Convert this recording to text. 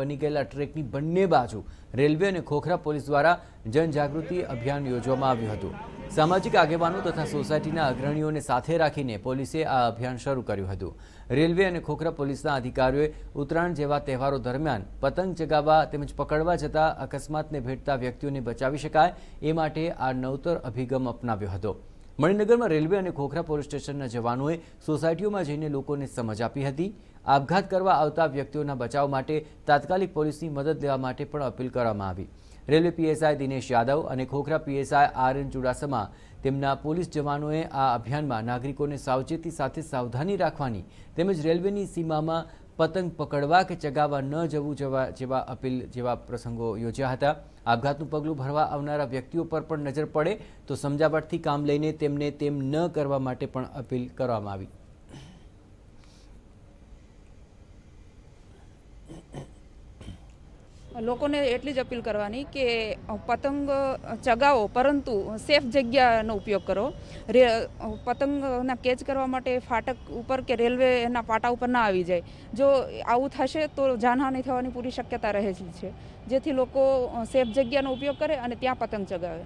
બની ગયેલા ટ્રેકની બંને બાજુ રેલવે અને ખોખરા પોલીસ દ્વારા જનજાગૃતિ અભિયાન યોજવામાં આવ્યું હતું સામાજિક આગેવાનો તથા સોસાયટીના અગ્રણીઓને સાથે રાખીને પોલીસે આ અભિયાન શરૂ કર્યું હતું રેલવે અને ખોખરા પોલીસના અધિકારીઓએ ઉત્તરાયણ જેવા તહેવારો દરમિયાન પતંગ ચગાવવા તેમજ પકડવા જતા અકસ્માતને ભેટતા વ્યક્તિઓને બચાવી શકાય એ માટે આ નવતર અભિગમ અપનાવ્યો હતો મણિનગરમાં રેલવે અને ખોખરા પોલીસ સ્ટેશનના જવાનોએ સોસાયટીઓમાં જઈને લોકોને સમજ આપી હતી આપઘાત કરવા આવતા વ્યક્તિઓના બચાવ માટે તાત્કાલિક પોલીસની મદદ લેવા માટે પણ અપીલ કરવામાં આવી રેલવે પીએસઆઈ દિનેશ યાદવ અને Khokhra PSI R N Chudasama તેમના પોલીસ જવાનોએ આ અભિયાનમાં નાગરિકોને સાવચેતી સાથે સાવધાની રાખવાની તેમજ રેલવેની સીમામાં પતંગ પકડવા કે ચગાવવા ન જવું જેવા જેવા અપીલ જેવા પ્રસંગો યોજ્યા હતા આપઘાતનું પગલું ભરવા આવનારા વ્યક્તિઓ પર પણ નજર પડે તો સમજાવટથી કામ લઈને તેમને તેમ ન કરવા માટે પણ અપીલ કરવામાં આવી લોકોને એટલી જ અપીલ કરવાની કે પતંગ ચગાવો પરંતુ સેફ જગ્યાનો ઉપયોગ કરો રે પતંગના કેચ કરવા માટે ફાટક ઉપર કે રેલવેના પાટા ઉપર ના આવી જાય જો આવું થશે તો જાનહાની થવાની પૂરી શક્યતા રહે છે જેથી લોકો સેફ જગ્યાનો ઉપયોગ કરે અને ત્યાં પતંગ ચગાવે